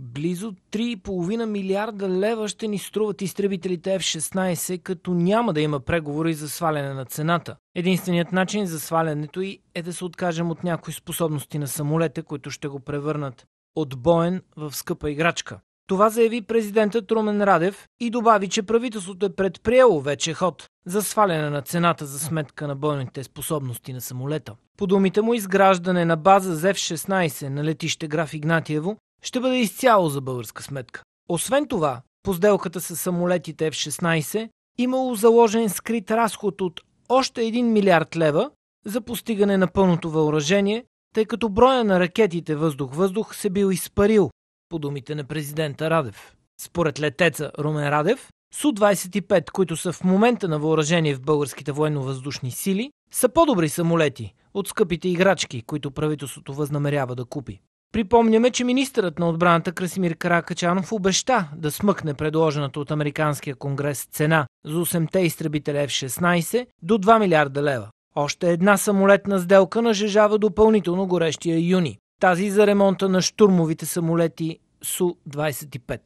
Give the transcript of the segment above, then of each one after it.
Близо 3,5 милиарда лева ще ни струват изтребителите F-16, като няма да има преговори за сваляне на цената. Единственият начин за свалянето й е да се откажем от някои способности на самолета, които ще го превърнат от боен в скъпа играчка. Това заяви президентът Румен Радев и добави, че правителството е предприело вече ход за сваляне на цената за сметка на бойните способности на самолета. По думите му, изграждане на база ЗЕВ-16 на летище Граф Игнатиево ще бъде изцяло за българска сметка. Освен това, по сделката с самолетите F-16 имало заложен скрит разход от още 1 милиард лева за постигане на пълното въоръжение, тъй като броя на ракетите въздух-въздух се бил изпарил, по думите на президента Радев. Според летеца Румен Радев, Су-25, които са в момента на въоръжение в българските военно-въздушни сили, са по-добри самолети от скъпите играчки, които правителството възнамерява да купи. Припомняме, че министърът на отбраната Красимир Каракачанов обеща да смъкне предложената от Американския конгрес цена за 8-те изтребителя F-16 до 2 милиарда лева. Още една самолетна сделка нажежава допълнително горещия юни. Тази за ремонта на штурмовите самолети Су-25.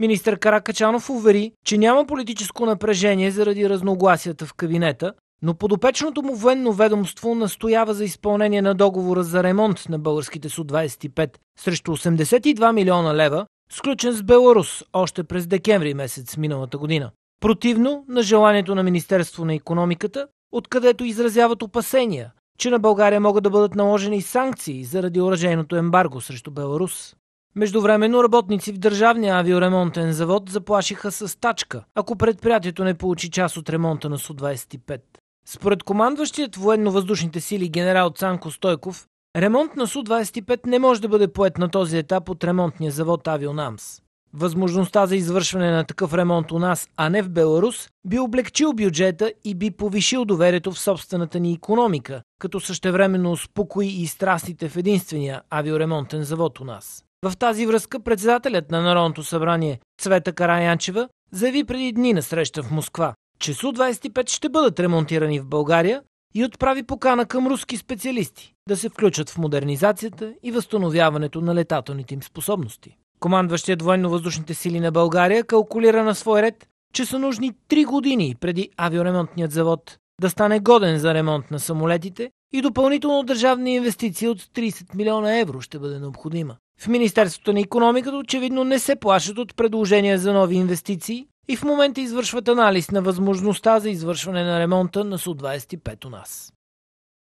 Министър Каракачанов увери, че няма политическо напрежение заради разногласията в кабинета, но подопечното му военно ведомство настоява за изпълнение на договора за ремонт на българските Су-25 срещу 82 милиона лева, сключен с Беларус още през декември месец миналата година. Противно на желанието на Министерство на економиката, откъдето изразяват опасения, че на България могат да бъдат наложени санкции заради оръжейното ембарго срещу Беларус. Междувременно работници в Държавния авиоремонтен завод заплашиха с тачка, ако предприятието не получи част от ремонта на Су-25. Според командващият военно-въздушните сили генерал Цанко Стойков, ремонт на Су-25 не може да бъде поет на този етап от ремонтния завод Авионамс. Възможността за извършване на такъв ремонт у нас, а не в Беларус, би облегчил бюджета и би повишил доверието в собствената ни економика, като същевременно успокои и страстите в единствения авиоремонтен завод у нас. В тази връзка председателят на Народното събрание Цвета Караянчева заяви преди дни на среща в Москва, че Су-25 ще бъдат ремонтирани в България и отправи покана към руски специалисти да се включат в модернизацията и възстановяването на летателните им способности. Командващият военно-въздушните сили на България калкулира на свой ред, че са нужни 3 години преди авиоремонтният завод да стане годен за ремонт на самолетите и допълнително държавни инвестиции от 30 милиона евро ще бъде необходима. В Министерството на економиката очевидно не се плашат от предложения за нови инвестиции и в момента извършват анализ на възможността за извършване на ремонта на Су-25 у нас.